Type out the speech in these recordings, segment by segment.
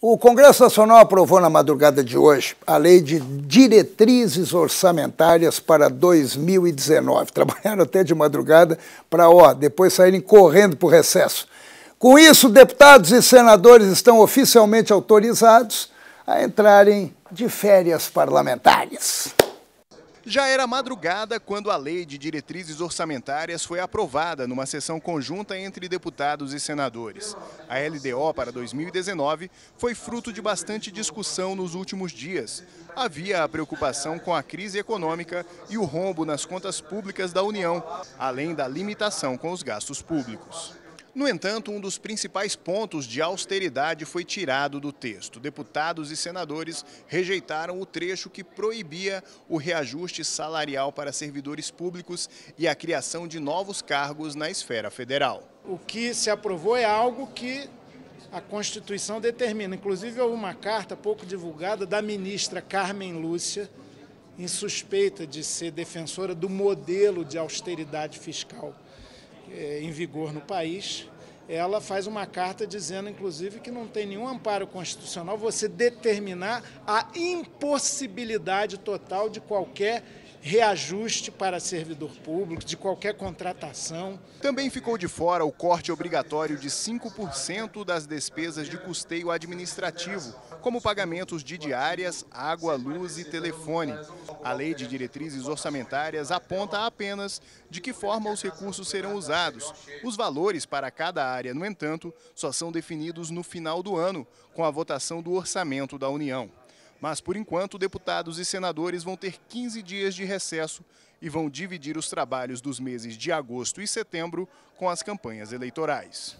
O Congresso Nacional aprovou na madrugada de hoje a Lei de Diretrizes Orçamentárias para 2019. Trabalharam até de madrugada para, ó, depois saírem correndo para o recesso. Com isso, deputados e senadores estão oficialmente autorizados a entrarem de férias parlamentares. Já era madrugada quando a lei de diretrizes orçamentárias foi aprovada numa sessão conjunta entre deputados e senadores. A LDO para 2019 foi fruto de bastante discussão nos últimos dias. Havia a preocupação com a crise econômica e o rombo nas contas públicas da União, além da limitação com os gastos públicos. No entanto, um dos principais pontos de austeridade foi tirado do texto. Deputados e senadores rejeitaram o trecho que proibia o reajuste salarial para servidores públicos e a criação de novos cargos na esfera federal. O que se aprovou é algo que a Constituição determina. Inclusive, houve uma carta pouco divulgada da ministra Carmen Lúcia, em suspeita de ser defensora do modelo de austeridade fiscal. Eh, em vigor no país, ela faz uma carta dizendo, inclusive, que não tem nenhum amparo constitucional você determinar a impossibilidade total de qualquer reajuste para servidor público, de qualquer contratação. Também ficou de fora o corte obrigatório de 5% das despesas de custeio administrativo, como pagamentos de diárias, água, luz e telefone. A lei de diretrizes orçamentárias aponta apenas de que forma os recursos serão usados. Os valores para cada área, no entanto, só são definidos no final do ano, com a votação do orçamento da União. Mas, por enquanto, deputados e senadores vão ter 15 dias de recesso e vão dividir os trabalhos dos meses de agosto e setembro com as campanhas eleitorais.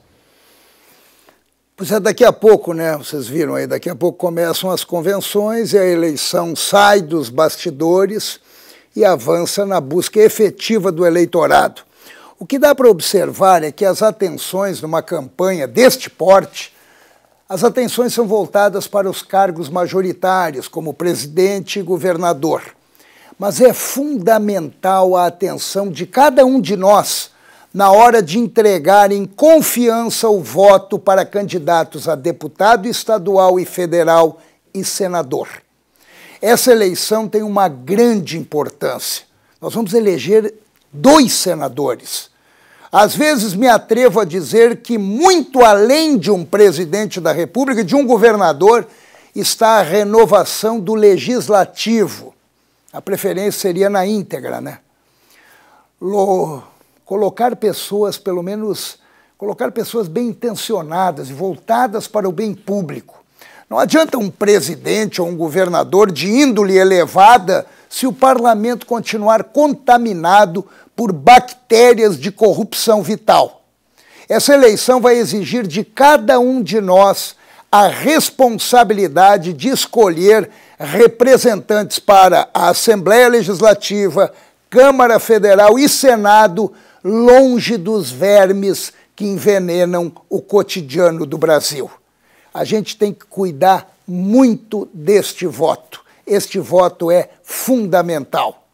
Pois é, daqui a pouco, né? Vocês viram aí, daqui a pouco começam as convenções e a eleição sai dos bastidores e avança na busca efetiva do eleitorado. O que dá para observar é que as atenções numa campanha deste porte as atenções são voltadas para os cargos majoritários, como presidente e governador. Mas é fundamental a atenção de cada um de nós na hora de entregar em confiança o voto para candidatos a deputado estadual e federal e senador. Essa eleição tem uma grande importância. Nós vamos eleger dois senadores. Às vezes me atrevo a dizer que, muito além de um presidente da República, de um governador, está a renovação do legislativo. A preferência seria na íntegra, né? Lo, colocar pessoas, pelo menos, colocar pessoas bem intencionadas e voltadas para o bem público. Não adianta um presidente ou um governador de índole elevada se o parlamento continuar contaminado por bactérias de corrupção vital. Essa eleição vai exigir de cada um de nós a responsabilidade de escolher representantes para a Assembleia Legislativa, Câmara Federal e Senado, longe dos vermes que envenenam o cotidiano do Brasil. A gente tem que cuidar muito deste voto. Este voto é fundamental.